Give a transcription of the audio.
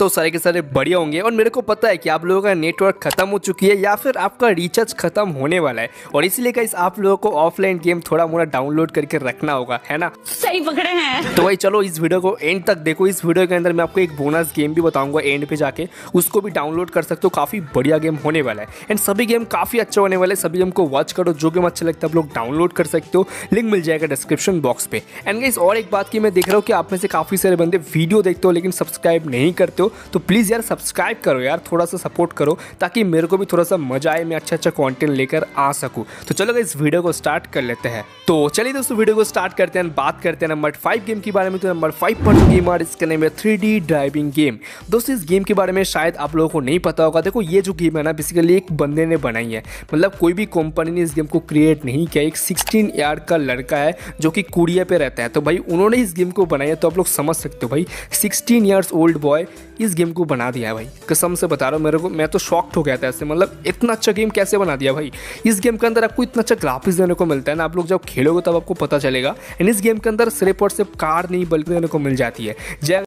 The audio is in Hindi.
तो सारे के सारे बढ़िया होंगे और मेरे को पता है कि आप लोगों का नेटवर्क खत्म हो चुकी है या फिर आपका रिचार्ज खत्म होने वाला है और इसलिए गाइस आप लोगों को ऑफलाइन गेम थोड़ा मोड़ा डाउनलोड करके रखना होगा है ना सही पकड़े हैं तो भाई चलो इस वीडियो को एंड तक देखो इस वीडियो के अंदर मैं आपको एक बोनस गेम भी बताऊंगा एंड पे जाके उसको भी डाउनलोड कर सकते हो काफी बढ़िया गेम होने वाला है एंड सभी गेम काफी अच्छा होने वाला है सभी गेम को वॉच करो जो गेम अच्छा लगता है आप लोग डाउनलोड कर सकते हो लिंक मिल जाएगा डिस्क्रिप्शन बॉक्स पे एंड गई और एक बात की मैं देख रहा हूँ कि आप में से काफी सारे बंदे वीडियो देखते हो लेकिन सब्सक्राइब नहीं करते हो तो प्लीज़ यार सब्सक्राइब करो यार थोड़ा सा सपोर्ट करो ताकि मेरे को भी थोड़ा सा मजा आए मैं अच्छा अच्छा कॉन्टेंट लेकर आ सकूँ तो चलो इस वीडियो को स्टार्ट कर लेते हैं तो चलिए दोस्तों वीडियो को स्टार्ट करते हैं बात करते हैं नंबर फाइव गेम के बारे में तो नंबर फाइव पर गेम और इसके नाम है थ्री ड्राइविंग गेम दोस्तों इस गेम के बारे में शायद आप लोगों को नहीं पता होगा देखो ये जो गेम है ना बेसिकली एक बंदे ने बनाई है मतलब कोई भी कंपनी ने इस गेम को क्रिएट नहीं किया एक सिक्सटीन ईयर का लड़का है जो कि कुड़िया पे रहता है तो भाई उन्होंने इस गेम को बनाया तो आप लोग समझ सकते हो भाई सिक्सटीन ईयर्स ओल्ड बॉय इस गेम को बना दिया है भाई कसम से बता रहा हूँ मेरे को मैं तो शॉक्ट हो गया था ऐसे मतलब इतना अच्छा गेम कैसे बना दिया भाई इस गेम के अंदर आपको इतना अच्छा ग्राफिक्स देने को मिलता है ना आप लोग जब खेलोगे तब आपको पता चलेगा एंड इस गेम के अंदर सिर्फ और सिर्फ कार नहीं बल्कि देने को मिल जाती है जय